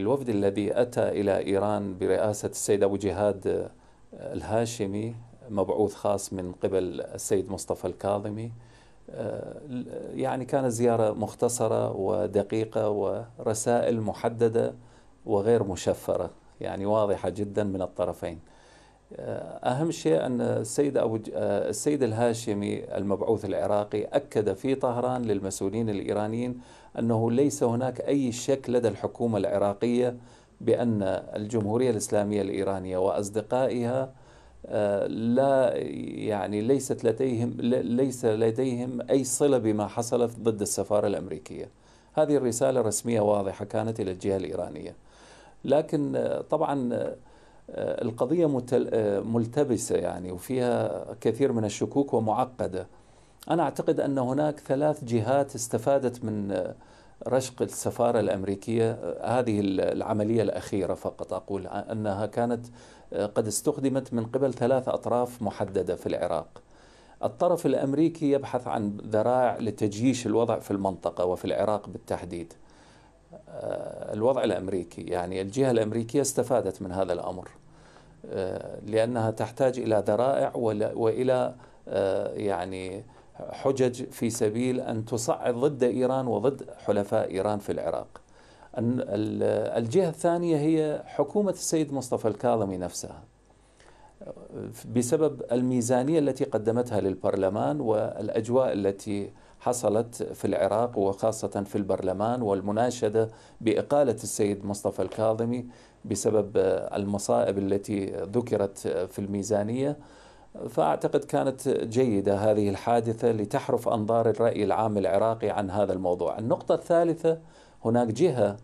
الوفد الذي أتى إلى إيران برئاسة السيد أبو جهاد آه، الهاشمي مبعوث خاص من قبل السيد مصطفى الكاظمي آه، يعني كانت زيارة مختصرة ودقيقة ورسائل محددة وغير مشفرة يعني واضحة جدا من الطرفين أهم شيء أن السيد أبو ج... آه، السيد الهاشمي المبعوث العراقي أكد في طهران للمسؤولين الإيرانيين أنه ليس هناك أي شك لدى الحكومة العراقية بأن الجمهورية الإسلامية الإيرانية وأصدقائها آه، لا يعني ليست لديهم ليس لديهم أي صلة بما حصل ضد السفارة الأمريكية هذه الرسالة رسمية واضحة كانت إلى الجهة الإيرانية لكن آه، طبعا آه، القضية آه، ملتبسة يعني وفيها كثير من الشكوك ومعقدة أنا أعتقد أن هناك ثلاث جهات استفادت من آه، رشق السفارة الأمريكية هذه العملية الأخيرة فقط أقول أنها كانت قد استخدمت من قبل ثلاث أطراف محددة في العراق الطرف الأمريكي يبحث عن ذرائع لتجييش الوضع في المنطقة وفي العراق بالتحديد آه، الوضع الامريكي يعني الجهه الامريكيه استفادت من هذا الامر آه، لانها تحتاج الى ذرائع والى آه، يعني حجج في سبيل ان تصعد ضد ايران وضد حلفاء ايران في العراق. الجهه الثانيه هي حكومه السيد مصطفى الكاظمي نفسها. بسبب الميزانية التي قدمتها للبرلمان والأجواء التي حصلت في العراق وخاصة في البرلمان والمناشدة بإقالة السيد مصطفى الكاظمي بسبب المصائب التي ذكرت في الميزانية فأعتقد كانت جيدة هذه الحادثة لتحرف أنظار الرأي العام العراقي عن هذا الموضوع النقطة الثالثة هناك جهة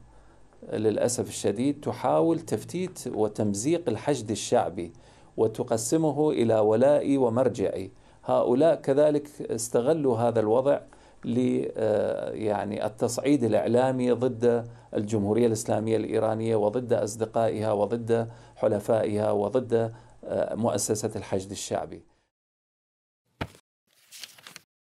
للأسف الشديد تحاول تفتيت وتمزيق الحشد الشعبي وتقسمه الى ولائي ومرجعي هؤلاء كذلك استغلوا هذا الوضع ل آه، يعني التصعيد الاعلامي ضد الجمهوريه الاسلاميه الايرانيه وضد اصدقائها وضد حلفائها وضد آه، مؤسسه الحشد الشعبي